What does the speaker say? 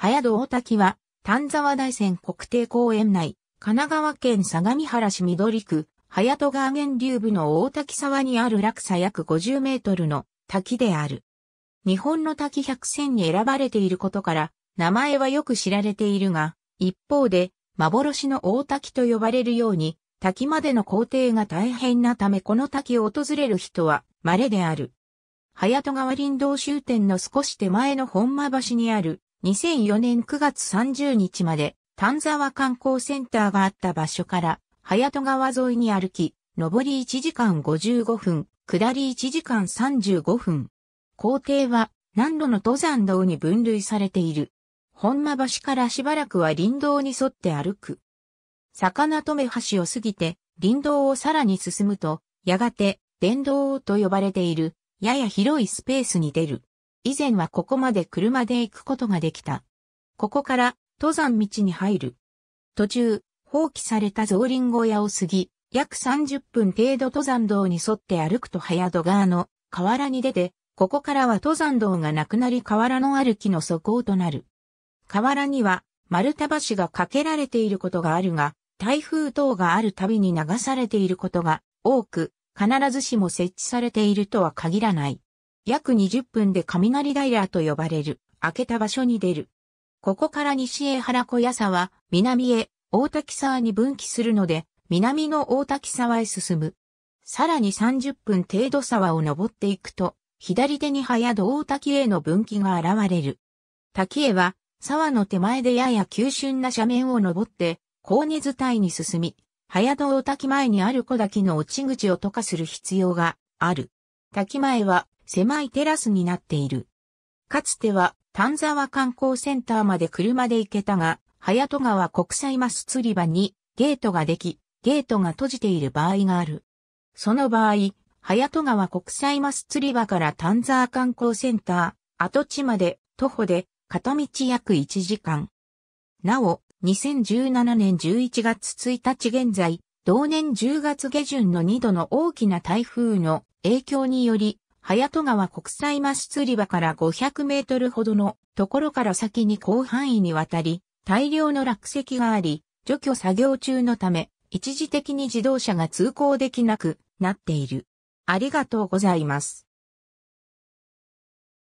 早戸大滝は、丹沢大山国定公園内、神奈川県相模原市緑区、早戸川源流部の大滝沢にある落差約50メートルの滝である。日本の滝百選に選ばれていることから、名前はよく知られているが、一方で、幻の大滝と呼ばれるように、滝までの工程が大変なためこの滝を訪れる人は稀である。早戸川林道終点の少し手前の本間橋にある2004年9月30日まで丹沢観光センターがあった場所から早戸川沿いに歩き、上り1時間55分、下り1時間35分。工程は何度の登山道に分類されている。本間橋からしばらくは林道に沿って歩く。魚止め橋を過ぎて林道をさらに進むと、やがて電動と呼ばれている、やや広いスペースに出る。以前はここまで車で行くことができた。ここから登山道に入る。途中、放棄された造林小屋を過ぎ、約30分程度登山道に沿って歩くと早戸川の河原に出て、ここからは登山道がなくなり河原の歩きの底行となる。河原には丸太橋が架けられていることがあるが、台風等があるたびに流されていることが多く、必ずしも設置されているとは限らない。約20分で雷平と呼ばれる、開けた場所に出る。ここから西へ原小屋沢南へ大滝沢に分岐するので、南の大滝沢へ進む。さらに30分程度沢を登っていくと、左手に早戸大滝への分岐が現れる。滝へは、沢の手前でやや急峻な斜面を登って、高根伝いに進み、早戸大滝前にある小滝の落ち口を溶かする必要がある。滝前は狭いテラスになっている。かつては丹沢観光センターまで車で行けたが、早戸川国際マス釣り場にゲートができ、ゲートが閉じている場合がある。その場合、早戸川国際マス釣り場から丹沢観光センター、跡地まで徒歩で片道約1時間。なお、2017年11月1日現在、同年10月下旬の2度の大きな台風の影響により、隼川国際マス釣り場から500メートルほどのところから先に広範囲にわたり、大量の落石があり、除去作業中のため、一時的に自動車が通行できなくなっている。ありがとうございます。